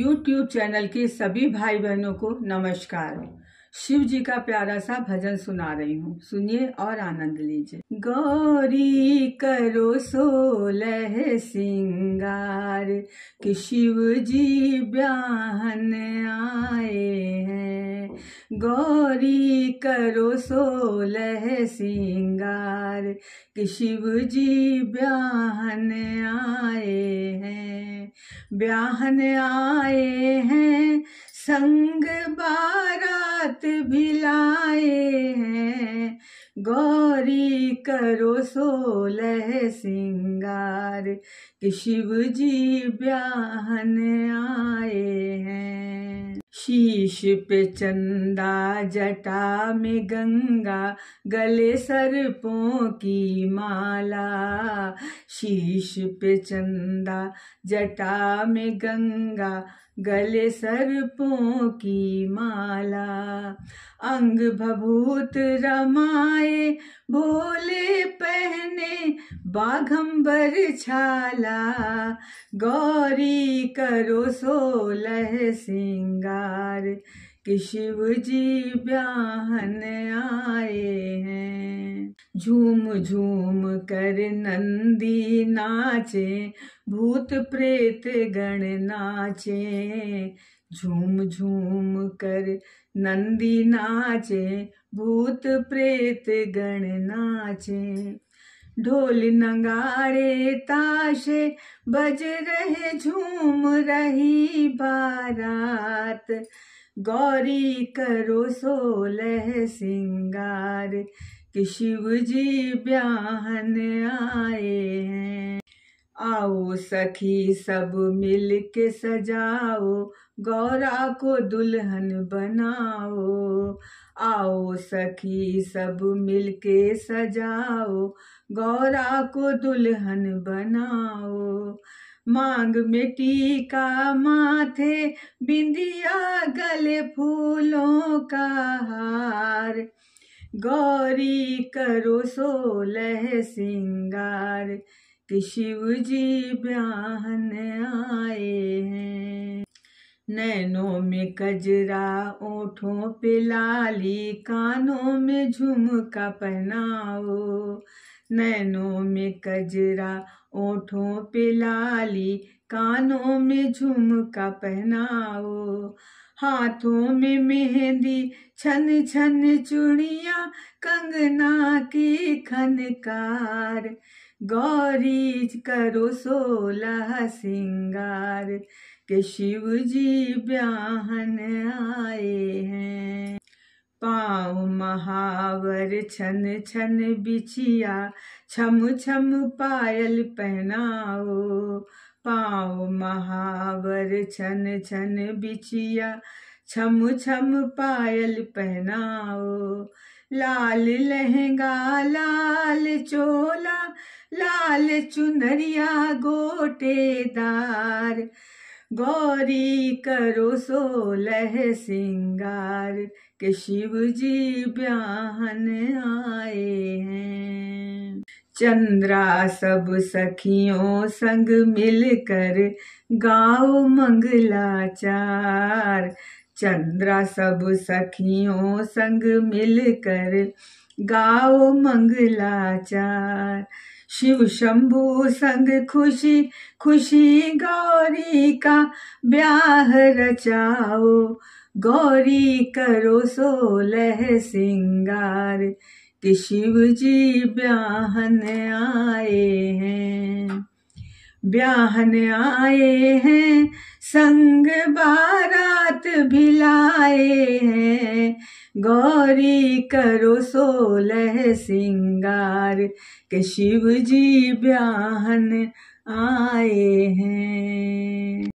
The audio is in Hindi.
यूट्यूब चैनल के सभी भाई बहनों को नमस्कार शिव जी का प्यारा सा भजन सुना रही हूँ सुनिए और आनंद लीजिए गौरी करो सोलह सिंगार कि शिव जी ब्याहन आए हैं गौरी करो सोलह सिंगार कि शिव जी ब्याहन आए हैं ब्याहन आए हैं संग बारात भी लाए हैं गौरी करो सोलह सिंगार कि शिव जी ब्याहन आए हैं शीश पे चंदा जटा में गंगा गले सर्पों की माला शीश पे चंदा जटा में गंगा गले सर्पों की माला अंग भभूत रमा माए भोले पहने बाघम्बर छाला गौरी करो सोलह सिंगार कि शिव जी ब्याहन आए हैं झूम झूम कर नंदी नाचे भूत प्रेत गण नाचे झूम झूम कर नंदी नाचे भूत प्रेत गण नाचे ढोल नगारे ताशे बज रहे झूम रही बारात गौरी करो सोलह सिंगार कि शिव जी ब्याहन आए हैं आओ सखी सब मिल के सजाओ गौरा को दुल्हन बनाओ आओ सखी सब मिल के सजाओ गौरा को दुल्हन बनाओ मांग में टीका माथे बिंदिया गले फूलों का हार गौरी करो सोलह सिंगार कि शिव जी ब्याहन आए हैं नैनों में कजरा ओठों पे लाली कानों में झुमका पहनाओ नैनों में कजरा ओठों पे लाली कानों में झुमका पहनाओ हाथों में मेहंदी छन छन चुड़िया कंगना की खनकार गौरी करो सोलह सिंगार के शिव जी ब्याहन आए हैं पाँव महावर छन छन बिछिया छम छम पायल पहनाओ पाँव महावर छन छन बिछिया छम छम पायल पहनाओ लाल लहंगा लाल चोला लाल चुनरिया गोटेदार गौरी करो सोलह सिंगार के शिव जी ब्याहन आए हैं चंद्रा सब सखियों संग मिलकर गाओ मंगलाचार चंद्रा सब सखियों संग मिलकर गाओ मंगलाचार शिव शंभु संग खुशी खुशी गौरी का ब्याह रचाओ गौरी करो सोलह सिंगार कि शिव जी ब्याहन आए हैं ब्याहन आए हैं संग बारात भिलाए हैं गौरी करो सोलह सिंगार के शिव जी ब्याहन आए हैं